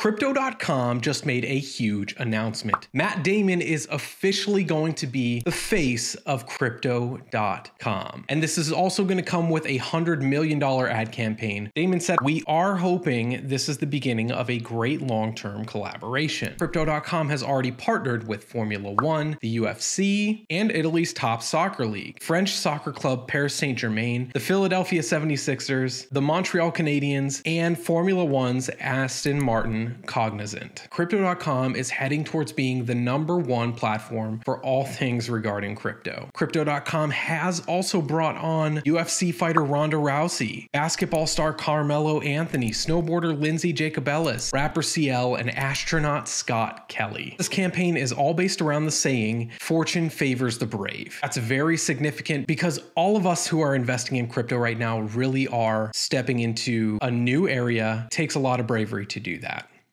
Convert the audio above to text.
Crypto.com just made a huge announcement. Matt Damon is officially going to be the face of Crypto.com. And this is also going to come with a $100 million ad campaign. Damon said, We are hoping this is the beginning of a great long term collaboration. Crypto.com has already partnered with Formula One, the UFC, and Italy's top soccer league, French soccer club Paris Saint Germain, the Philadelphia 76ers, the Montreal Canadiens, and Formula One's Aston Martin Cognizant. Crypto.com is heading towards being the number one platform for all things regarding crypto. Crypto.com has also brought on UFC fighter Ronda Rousey, basketball star Carmelo Anthony, snowboarder Lindsay Jacobellis, rapper CL, and astronaut Scott Kelly. This campaign is all based around the saying, fortune favors the brave. That's very significant because all of us who are investing in crypto right now really are stepping into a new area. It takes a lot of bravery to do that.